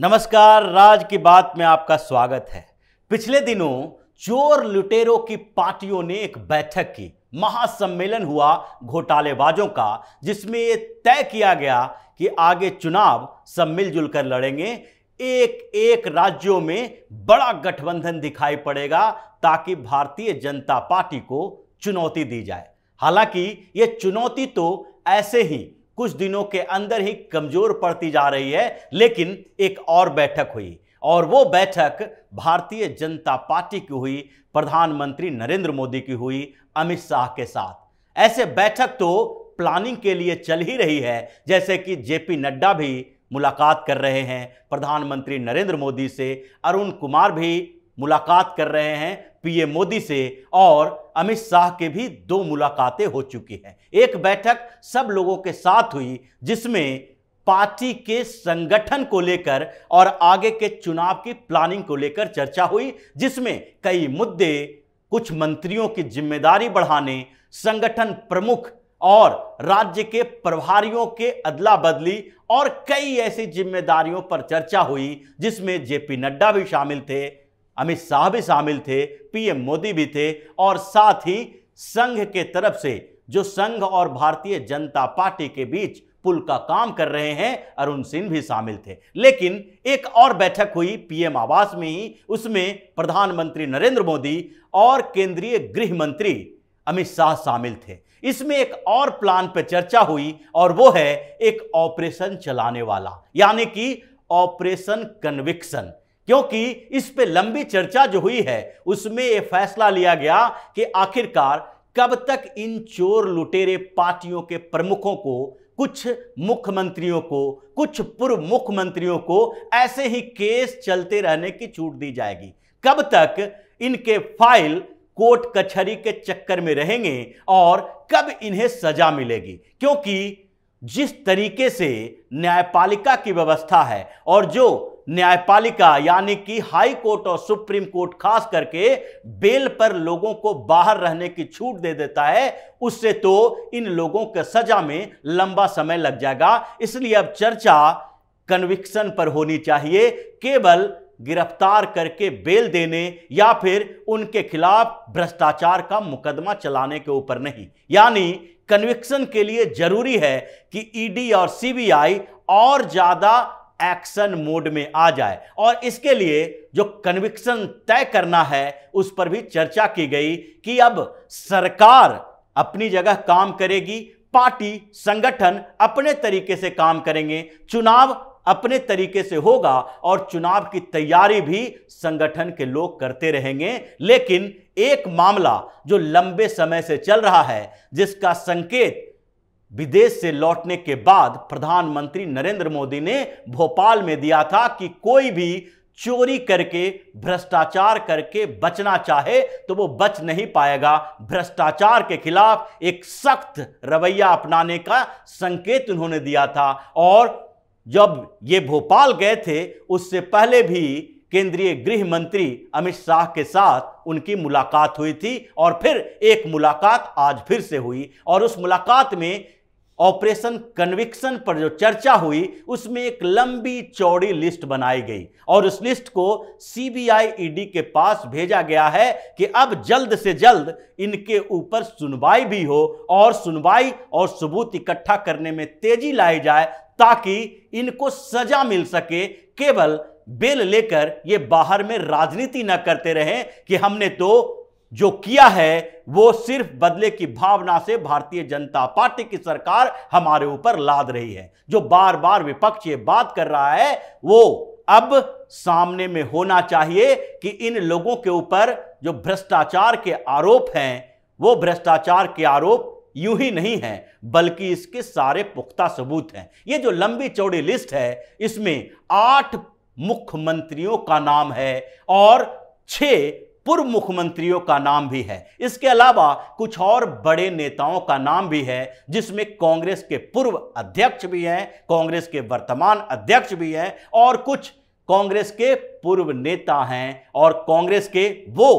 नमस्कार राज की बात में आपका स्वागत है पिछले दिनों चोर लुटेरों की पार्टियों ने एक बैठक की महासम्मेलन हुआ घोटालेबाजों का जिसमें यह तय किया गया कि आगे चुनाव सब मिलजुल कर लड़ेंगे एक एक राज्यों में बड़ा गठबंधन दिखाई पड़ेगा ताकि भारतीय जनता पार्टी को चुनौती दी जाए हालांकि यह चुनौती तो ऐसे ही कुछ दिनों के अंदर ही कमजोर पड़ती जा रही है लेकिन एक और बैठक हुई और वो बैठक भारतीय जनता पार्टी की हुई प्रधानमंत्री नरेंद्र मोदी की हुई अमित शाह के साथ ऐसे बैठक तो प्लानिंग के लिए चल ही रही है जैसे कि जेपी नड्डा भी मुलाकात कर रहे हैं प्रधानमंत्री नरेंद्र मोदी से अरुण कुमार भी मुलाकात कर रहे हैं पीएम मोदी से और अमित शाह के भी दो मुलाकातें हो चुकी हैं एक बैठक सब लोगों के साथ हुई जिसमें पार्टी के संगठन को लेकर और आगे के चुनाव की प्लानिंग को लेकर चर्चा हुई जिसमें कई मुद्दे कुछ मंत्रियों की जिम्मेदारी बढ़ाने संगठन प्रमुख और राज्य के प्रभारियों के अदला बदली और कई ऐसी जिम्मेदारियों पर चर्चा हुई जिसमें जेपी नड्डा भी शामिल थे अमित शाह भी शामिल थे पीएम मोदी भी थे और साथ ही संघ के तरफ से जो संघ और भारतीय जनता पार्टी के बीच पुल का काम कर रहे हैं अरुण सिंह भी शामिल थे लेकिन एक और बैठक हुई पीएम आवास में ही उसमें प्रधानमंत्री नरेंद्र मोदी और केंद्रीय गृह मंत्री अमित शाह शामिल थे इसमें एक और प्लान पर चर्चा हुई और वो है एक ऑपरेशन चलाने वाला यानी कि ऑपरेशन कन्विक्शन क्योंकि इस पे लंबी चर्चा जो हुई है उसमें यह फैसला लिया गया कि आखिरकार कब तक इन चोर लुटेरे पार्टियों के प्रमुखों को कुछ मुख्यमंत्रियों को कुछ पूर्व मुख्यमंत्रियों को ऐसे ही केस चलते रहने की छूट दी जाएगी कब तक इनके फाइल कोर्ट कचहरी के चक्कर में रहेंगे और कब इन्हें सजा मिलेगी क्योंकि जिस तरीके से न्यायपालिका की व्यवस्था है और जो न्यायपालिका यानी कि हाई कोर्ट और सुप्रीम कोर्ट खास करके बेल पर लोगों को बाहर रहने की छूट दे देता है उससे तो इन लोगों के सजा में लंबा समय लग जाएगा इसलिए अब चर्चा कन्विक्शन पर होनी चाहिए केवल गिरफ्तार करके बेल देने या फिर उनके खिलाफ भ्रष्टाचार का मुकदमा चलाने के ऊपर नहीं यानी कन्विक्शन के लिए जरूरी है कि ईडी e और सीबीआई और ज्यादा एक्शन मोड में आ जाए और इसके लिए जो कन्विक्शन तय करना है उस पर भी चर्चा की गई कि अब सरकार अपनी जगह काम करेगी पार्टी संगठन अपने तरीके से काम करेंगे चुनाव अपने तरीके से होगा और चुनाव की तैयारी भी संगठन के लोग करते रहेंगे लेकिन एक मामला जो लंबे समय से चल रहा है जिसका संकेत विदेश से लौटने के बाद प्रधानमंत्री नरेंद्र मोदी ने भोपाल में दिया था कि कोई भी चोरी करके भ्रष्टाचार करके बचना चाहे तो वो बच नहीं पाएगा भ्रष्टाचार के खिलाफ एक सख्त रवैया अपनाने का संकेत उन्होंने दिया था और जब ये भोपाल गए थे उससे पहले भी केंद्रीय गृह मंत्री अमित शाह के साथ उनकी मुलाकात हुई थी और फिर एक मुलाकात आज फिर से हुई और उस मुलाकात में ऑपरेशन कन्विक्शन पर जो चर्चा हुई उसमें एक लंबी चौड़ी लिस्ट बनाई गई और उस लिस्ट को सीबीआई ईडी e के पास भेजा गया है कि अब जल्द से जल्द इनके ऊपर सुनवाई भी हो और सुनवाई और सबूत इकट्ठा करने में तेजी लाई जाए ताकि इनको सजा मिल सके केवल बेल लेकर ये बाहर में राजनीति न करते रहें कि हमने तो जो किया है वो सिर्फ बदले की भावना से भारतीय जनता पार्टी की सरकार हमारे ऊपर लाद रही है जो बार बार विपक्ष ये बात कर रहा है वो अब सामने में होना चाहिए कि इन लोगों के ऊपर जो भ्रष्टाचार के आरोप हैं वो भ्रष्टाचार के आरोप यूं ही नहीं है बल्कि इसके सारे पुख्ता सबूत हैं ये जो लंबी चौड़ी लिस्ट है इसमें आठ मुख्यमंत्रियों का नाम है और छह पूर्व मुख्यमंत्रियों का नाम भी है इसके अलावा कुछ और बड़े नेताओं का नाम भी है जिसमें कांग्रेस के पूर्व अध्यक्ष भी हैं कांग्रेस के वर्तमान अध्यक्ष भी हैं और कुछ कांग्रेस के पूर्व नेता हैं और कांग्रेस के वो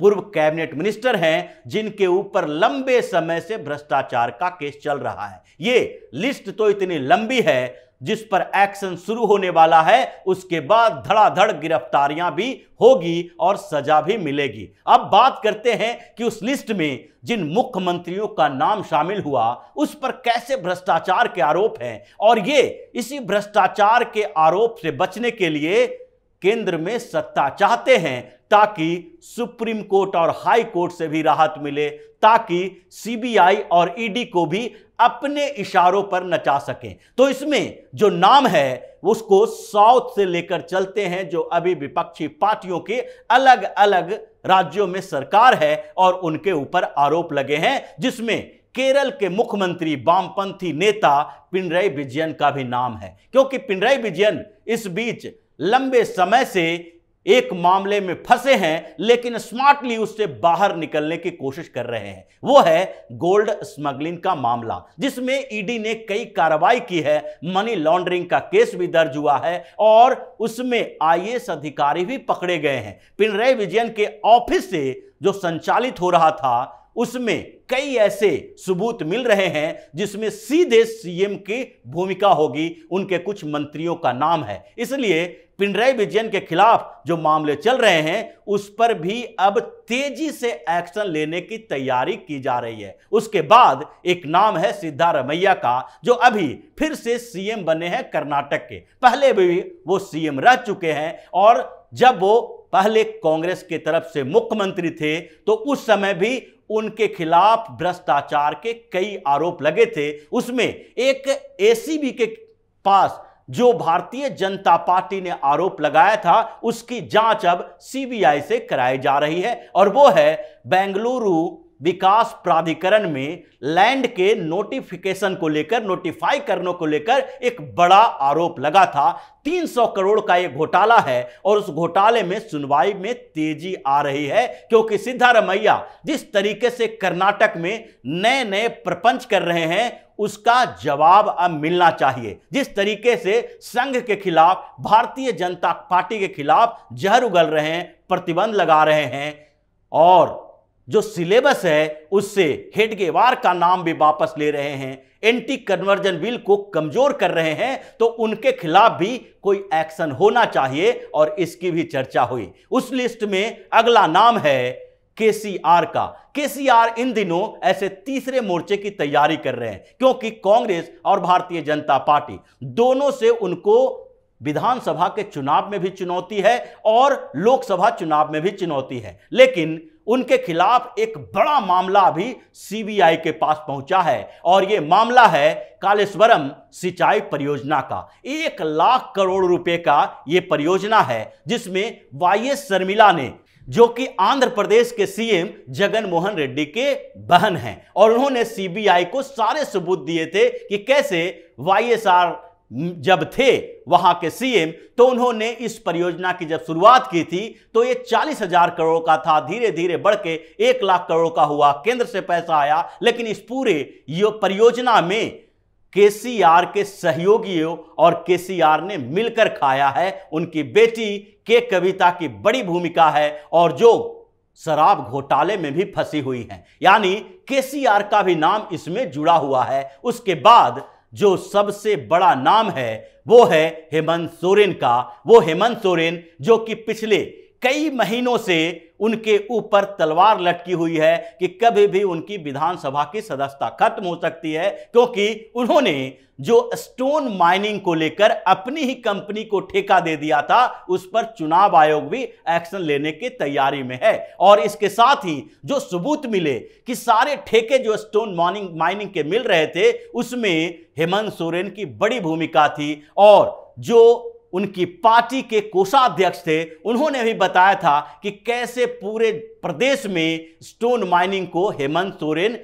पूर्व कैबिनेट मिनिस्टर हैं जिनके ऊपर लंबे समय से भ्रष्टाचार का केस चल रहा है ये लिस्ट तो इतनी लंबी है जिस पर एक्शन शुरू होने वाला है उसके बाद धड़ाधड़ गिरफ्तारियां भी होगी और सजा भी मिलेगी अब बात करते हैं कि उस लिस्ट में जिन मुख्यमंत्रियों का नाम शामिल हुआ उस पर कैसे भ्रष्टाचार के आरोप हैं और ये इसी भ्रष्टाचार के आरोप से बचने के लिए केंद्र में सत्ता चाहते हैं ताकि सुप्रीम कोर्ट और हाई कोर्ट से भी राहत मिले ताकि सीबीआई और ईडी e को भी अपने इशारों पर नचा सकें तो इसमें जो नाम है उसको साउथ से लेकर चलते हैं जो अभी विपक्षी पार्टियों के अलग अलग राज्यों में सरकार है और उनके ऊपर आरोप लगे हैं जिसमें केरल के मुख्यमंत्री वामपंथी नेता पिनरई विजयन का भी नाम है क्योंकि पिनरई विजयन इस बीच लंबे समय से एक मामले में फंसे हैं लेकिन स्मार्टली उससे बाहर निकलने की कोशिश कर रहे हैं वो है गोल्ड स्मगलिंग का मामला जिसमें ईडी e ने कई कार्रवाई की है मनी लॉन्ड्रिंग का केस भी दर्ज हुआ है और उसमें आई अधिकारी भी पकड़े गए हैं पिनरय विजयन के ऑफिस से जो संचालित हो रहा था उसमें कई ऐसे सबूत मिल रहे हैं जिसमें सीधे सीएम की भूमिका होगी उनके कुछ मंत्रियों का नाम है इसलिए पिंडराई विजयन के खिलाफ जो मामले चल रहे हैं उस पर भी अब तेजी से एक्शन लेने की तैयारी की जा रही है उसके बाद एक नाम है सिद्धारमैया का जो अभी फिर से सीएम बने हैं कर्नाटक के पहले भी वो सीएम रह चुके हैं और जब वो पहले कांग्रेस की तरफ से मुख्यमंत्री थे तो उस समय भी उनके खिलाफ भ्रष्टाचार के कई आरोप लगे थे उसमें एक एसीबी के पास जो भारतीय जनता पार्टी ने आरोप लगाया था उसकी जांच अब सीबीआई से कराई जा रही है और वो है बेंगलुरु विकास प्राधिकरण में लैंड के नोटिफिकेशन को लेकर नोटिफाई करने को लेकर एक बड़ा आरोप लगा था 300 करोड़ का यह घोटाला है और उस घोटाले में सुनवाई में तेजी आ रही है क्योंकि सिद्धारमैया जिस तरीके से कर्नाटक में नए नए प्रपंच कर रहे हैं उसका जवाब अब मिलना चाहिए जिस तरीके से संघ के खिलाफ भारतीय जनता पार्टी के खिलाफ जहर उगल रहे हैं प्रतिबंध लगा रहे हैं और जो सिलेबस है उससे हेडगेवार का नाम भी वापस ले रहे हैं एंटी कन्वर्जन बिल को कमजोर कर रहे हैं तो उनके खिलाफ भी कोई एक्शन होना चाहिए और इसकी भी चर्चा हुई उस लिस्ट में अगला नाम है केसीआर का केसीआर इन दिनों ऐसे तीसरे मोर्चे की तैयारी कर रहे हैं क्योंकि कांग्रेस और भारतीय जनता पार्टी दोनों से उनको विधानसभा के चुनाव में भी चुनौती है और लोकसभा चुनाव में भी चुनौती है लेकिन उनके खिलाफ एक बड़ा मामला भी सीबीआई के पास पहुंचा है और यह मामला है कालेश्वरम सिंचाई परियोजना का एक लाख करोड़ रुपए का यह परियोजना है जिसमें वाई एस शर्मिला ने जो कि आंध्र प्रदेश के सीएम जगन मोहन रेड्डी के बहन हैं और उन्होंने सीबीआई को सारे सबूत दिए थे कि कैसे आर जब थे वहां के सीएम तो उन्होंने इस परियोजना की जब शुरुआत की थी तो ये चालीस हजार करोड़ का था धीरे धीरे बढ़ के एक लाख करोड़ का हुआ केंद्र से पैसा आया लेकिन इस पूरे ये परियोजना में केसीआर के सहयोगियों और केसीआर ने मिलकर खाया है उनकी बेटी के कविता की बड़ी भूमिका है और जो शराब घोटाले में भी फंसी हुई है यानी केसीआर का भी नाम इसमें जुड़ा हुआ है उसके बाद जो सबसे बड़ा नाम है वो है हेमंत सोरेन का वो हेमंत सोरेन जो कि पिछले कई महीनों से उनके ऊपर तलवार लटकी हुई है कि कभी भी उनकी विधानसभा की सदस्यता खत्म हो सकती है क्योंकि उन्होंने जो स्टोन माइनिंग को लेकर अपनी ही कंपनी को ठेका दे दिया था उस पर चुनाव आयोग भी एक्शन लेने की तैयारी में है और इसके साथ ही जो सबूत मिले कि सारे ठेके जो स्टोन माइनिंग माइनिंग के मिल रहे थे उसमें हेमंत सोरेन की बड़ी भूमिका थी और जो उनकी पार्टी के कोषाध्यक्ष थे उन्होंने भी बताया था कि कैसे पूरे प्रदेश में स्टोन माइनिंग को हेमंत सोरेन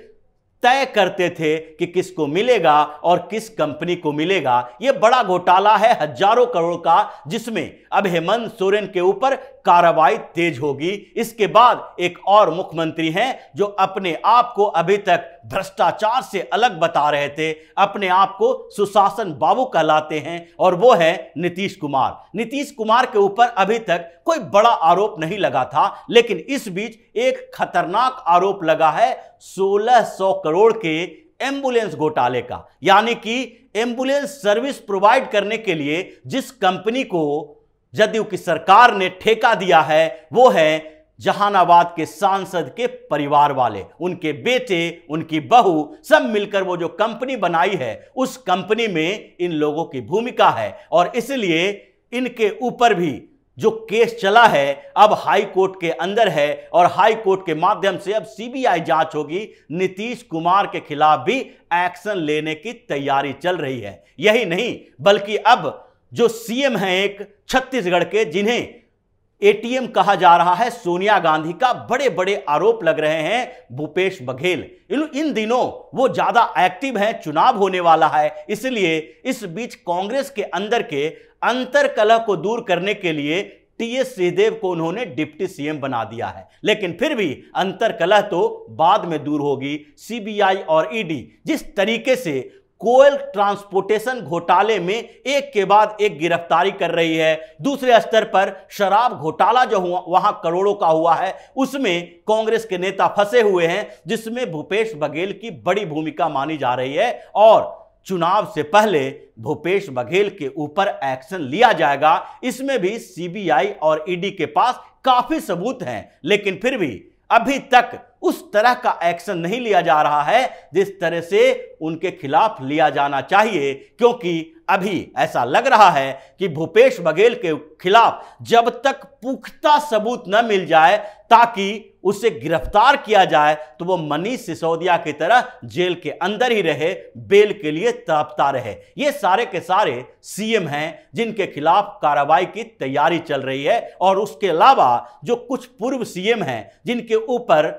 तय करते थे कि किसको मिलेगा और किस कंपनी को मिलेगा यह बड़ा घोटाला है हजारों करोड़ का जिसमें अब हेमंत सोरेन के ऊपर कार्रवाई तेज होगी इसके बाद एक और मुख्यमंत्री हैं जो अपने आप को अभी तक भ्रष्टाचार से अलग बता रहे थे अपने आप को सुशासन बाबू कहलाते हैं और वो है नीतीश कुमार नीतीश कुमार के ऊपर अभी तक कोई बड़ा आरोप नहीं लगा था लेकिन इस बीच एक खतरनाक आरोप लगा है 1600 करोड़ के एम्बुलेंस घोटाले का यानी कि एम्बुलेंस सर्विस प्रोवाइड करने के लिए जिस कंपनी को जदयू की सरकार ने ठेका दिया है वो है जहानाबाद के सांसद के परिवार वाले उनके बेटे उनकी बहू सब मिलकर वो जो कंपनी बनाई है उस कंपनी में इन लोगों की भूमिका है और इसलिए इनके ऊपर भी जो केस चला है अब हाई कोर्ट के अंदर है और हाई कोर्ट के माध्यम से अब सीबीआई जांच होगी नीतीश कुमार के खिलाफ भी एक्शन लेने की तैयारी चल रही है यही नहीं बल्कि अब जो सीएम हैं एक छत्तीसगढ़ के जिन्हें एटीएम कहा जा रहा है सोनिया गांधी का बड़े बड़े आरोप लग रहे हैं भूपेश बघेल इन इन दिनों वो ज्यादा एक्टिव हैं चुनाव होने वाला है इसलिए इस बीच कांग्रेस के अंदर के अंतर कलह को दूर करने के लिए टीएस सिंहदेव को उन्होंने डिप्टी सीएम बना दिया है लेकिन फिर भी अंतर कलह तो बाद में दूर होगी सीबीआई और ईडी जिस तरीके से कोयल ट्रांसपोर्टेशन घोटाले में एक के बाद एक गिरफ्तारी कर रही है दूसरे स्तर पर शराब घोटाला जो हुआ वहां करोड़ों का हुआ है उसमें कांग्रेस के नेता फंसे हुए हैं जिसमें भूपेश बघेल की बड़ी भूमिका मानी जा रही है और चुनाव से पहले भूपेश बघेल के ऊपर एक्शन लिया जाएगा इसमें भी सीबीआई और ईडी के पास काफी सबूत हैं लेकिन फिर भी अभी तक उस तरह का एक्शन नहीं लिया जा रहा है जिस तरह से उनके खिलाफ लिया जाना चाहिए क्योंकि अभी ऐसा लग रहा है कि भूपेश बघेल के खिलाफ जब तक पुख्ता सबूत न मिल जाए ताकि उसे गिरफ्तार किया जाए तो वो मनीष सिसोदिया की तरह जेल के अंदर ही रहे बेल के लिए तड़पता रहे ये सारे के सारे सीएम हैं जिनके खिलाफ कार्रवाई की तैयारी चल रही है और उसके अलावा जो कुछ पूर्व सीएम हैं जिनके ऊपर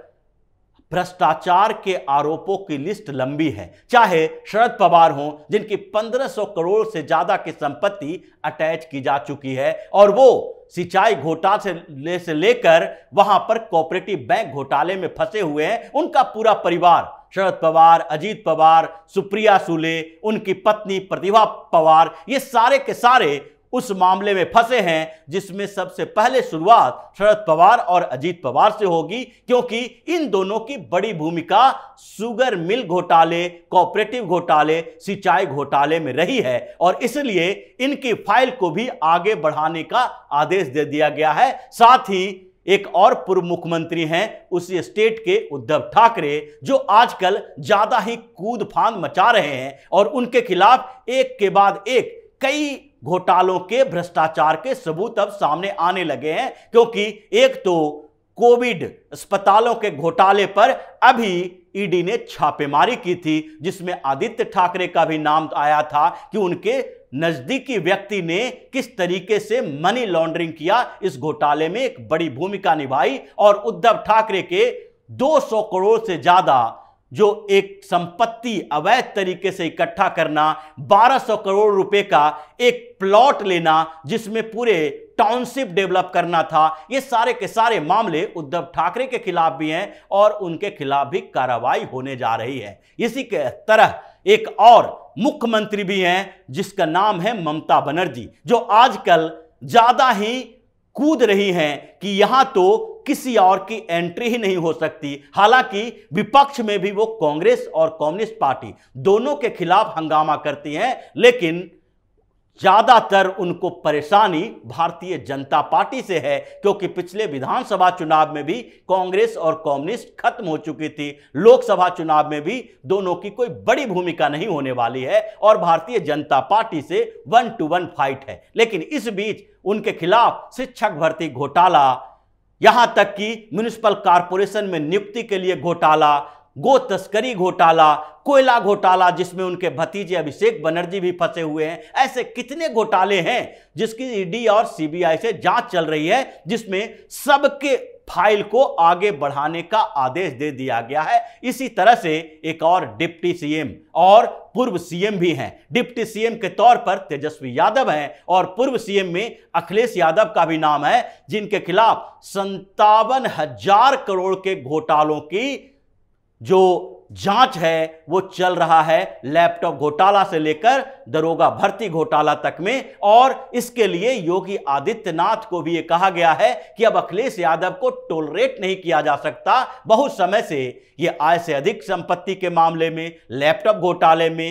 भ्रष्टाचार के आरोपों की लिस्ट लंबी है चाहे शरद पवार हों जिनकी 1500 करोड़ से ज्यादा की संपत्ति अटैच की जा चुकी है और वो सिंचाई घोटाले से ले से लेकर वहां पर कोऑपरेटिव बैंक घोटाले में फंसे हुए हैं उनका पूरा परिवार शरद पवार अजीत पवार सुप्रिया सुले उनकी पत्नी प्रतिभा पवार ये सारे के सारे उस मामले में फंसे हैं जिसमें सबसे पहले शुरुआत शरद पवार और अजीत पवार से होगी क्योंकि इन दोनों की बड़ी भूमिका सुगर मिल घोटाले कॉपरेटिव घोटाले सिंचाई घोटाले में रही है और इसलिए इनकी फाइल को भी आगे बढ़ाने का आदेश दे दिया गया है साथ ही एक और पूर्व मुख्यमंत्री हैं उसी स्टेट के उद्धव ठाकरे जो आजकल ज्यादा ही कूद फांद मचा रहे हैं और उनके खिलाफ एक के बाद एक कई घोटालों के भ्रष्टाचार के सबूत अब सामने आने लगे हैं क्योंकि एक तो कोविड अस्पतालों के घोटाले पर अभी ईडी ने छापेमारी की थी जिसमें आदित्य ठाकरे का भी नाम आया था कि उनके नजदीकी व्यक्ति ने किस तरीके से मनी लॉन्ड्रिंग किया इस घोटाले में एक बड़ी भूमिका निभाई और उद्धव ठाकरे के 200 करोड़ से ज्यादा जो एक संपत्ति अवैध तरीके से इकट्ठा करना 1200 करोड़ रुपए का एक प्लॉट लेना जिसमें पूरे टाउनशिप डेवलप करना था ये सारे के सारे मामले उद्धव ठाकरे के खिलाफ भी हैं और उनके खिलाफ भी कार्रवाई होने जा रही है इसी के तरह एक और मुख्यमंत्री भी हैं जिसका नाम है ममता बनर्जी जो आजकल ज़्यादा ही कूद रही हैं कि यहाँ तो किसी और की एंट्री ही नहीं हो सकती हालांकि विपक्ष में भी वो कांग्रेस और कम्युनिस्ट पार्टी दोनों के खिलाफ हंगामा करती हैं लेकिन ज्यादातर उनको परेशानी भारतीय जनता पार्टी से है क्योंकि पिछले विधानसभा चुनाव में भी कांग्रेस और कम्युनिस्ट खत्म हो चुकी थी लोकसभा चुनाव में भी दोनों की कोई बड़ी भूमिका नहीं होने वाली है और भारतीय जनता पार्टी से वन टू वन फाइट है लेकिन इस बीच उनके खिलाफ शिक्षक भर्ती घोटाला यहां तक कि म्यूनिसिपल कारपोरेशन में नियुक्ति के लिए घोटाला गो तस्करी घोटाला कोयला घोटाला जिसमें उनके भतीजे अभिषेक बनर्जी भी फंसे हुए हैं ऐसे कितने घोटाले हैं जिसकी ईडी और सीबीआई से जांच चल रही है जिसमें सबके फाइल को आगे बढ़ाने का आदेश दे दिया गया है इसी तरह से एक और डिप्टी सीएम और पूर्व सीएम भी हैं डिप्टी सीएम के तौर पर तेजस्वी यादव हैं और पूर्व सीएम में अखिलेश यादव का भी नाम है जिनके खिलाफ संतावन हजार करोड़ के घोटालों की जो जांच है वो चल रहा है लैपटॉप घोटाला से लेकर दरोगा भर्ती घोटाला तक में और इसके लिए योगी आदित्यनाथ को भी ये कहा गया है कि अब अखिलेश यादव को टोलरेट नहीं किया जा सकता बहुत समय से ये आय से अधिक संपत्ति के मामले में लैपटॉप घोटाले में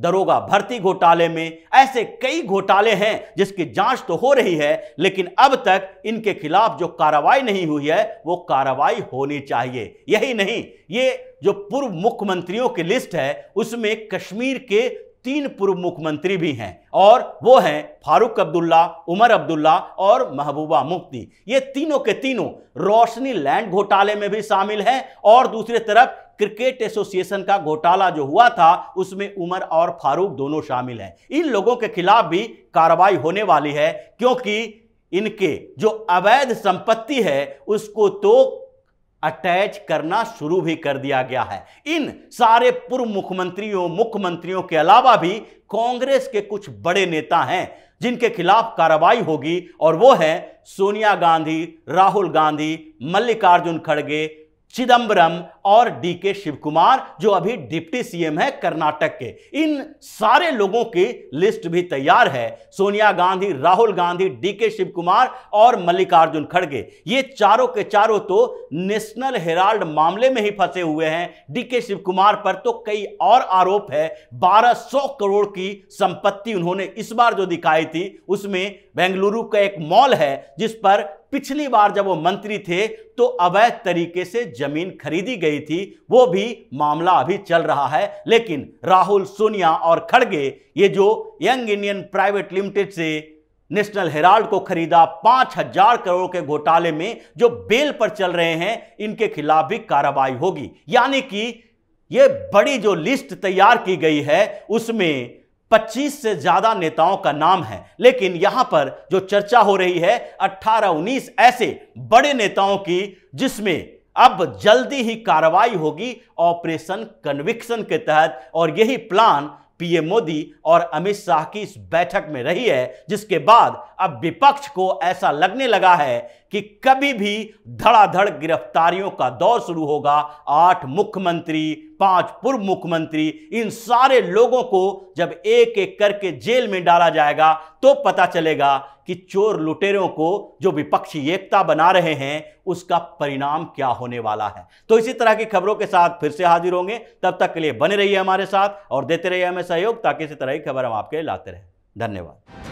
दरोगा भर्ती घोटाले में ऐसे कई घोटाले हैं जिसकी जांच तो हो रही है लेकिन अब तक इनके खिलाफ जो कार्रवाई नहीं हुई है वो कार्रवाई होनी चाहिए यही नहीं ये जो पूर्व मुख्यमंत्रियों की लिस्ट है उसमें कश्मीर के तीन पूर्व मुख्यमंत्री भी हैं और वो हैं फारूक अब्दुल्ला उमर अब्दुल्ला और महबूबा मुफ्ती ये तीनों के तीनों रोशनी लैंड घोटाले में भी शामिल हैं और दूसरी तरफ क्रिकेट एसोसिएशन का घोटाला जो हुआ था उसमें उमर और फारूक दोनों शामिल हैं इन लोगों के खिलाफ भी कार्रवाई होने वाली है क्योंकि इनके जो अवैध संपत्ति है उसको तो अटैच करना शुरू भी कर दिया गया है इन सारे पूर्व मुख्यमंत्रियों मुख्यमंत्रियों के अलावा भी कांग्रेस के कुछ बड़े नेता हैं जिनके खिलाफ कार्रवाई होगी और वो है सोनिया गांधी राहुल गांधी मल्लिकार्जुन खड़गे चिदंबरम और डी के शिव कुमार जो अभी डिप्टी सीएम है कर्नाटक के इन सारे लोगों की लिस्ट भी तैयार है सोनिया गांधी राहुल गांधी डी के शिव कुमार और मल्लिकार्जुन खड़गे ये चारों के चारों तो नेशनल हेराल्ड मामले में ही फंसे हुए हैं डी के शिव कुमार पर तो कई और आरोप है 1200 करोड़ की संपत्ति उन्होंने इस बार जो दिखाई थी उसमें बेंगलुरु का एक मॉल है जिस पर पिछली बार जब वो मंत्री थे तो अवैध तरीके से जमीन खरीदी गई थी वो भी मामला अभी चल रहा है लेकिन राहुल सोनिया और खड़गे ये जो यंग इंडियन प्राइवेट लिमिटेड से नेशनल हेराल्ड को खरीदा पांच हजार करोड़ के घोटाले में जो बेल पर चल रहे हैं इनके खिलाफ भी कार्रवाई होगी यानी कि यह बड़ी जो लिस्ट तैयार की गई है उसमें 25 से ज्यादा नेताओं का नाम है लेकिन यहां पर जो चर्चा हो रही है 18-19 ऐसे बड़े नेताओं की जिसमें अब जल्दी ही कार्रवाई होगी ऑपरेशन कन्विक्शन के तहत और यही प्लान पीएम मोदी और अमित शाह की इस बैठक में रही है जिसके बाद अब विपक्ष को ऐसा लगने लगा है कि कभी भी धड़ाधड़ गिरफ्तारियों का दौर शुरू होगा आठ मुख्यमंत्री पांच पूर्व मुख्यमंत्री इन सारे लोगों को जब एक एक करके जेल में डाला जाएगा तो पता चलेगा कि चोर लुटेरों को जो विपक्षी एकता बना रहे हैं उसका परिणाम क्या होने वाला है तो इसी तरह की खबरों के साथ फिर से हाजिर होंगे तब तक के लिए बने रहिए हमारे साथ और देते रहिए हमें सहयोग ताकि इसी तरह की खबर हम आपके लाते रहें धन्यवाद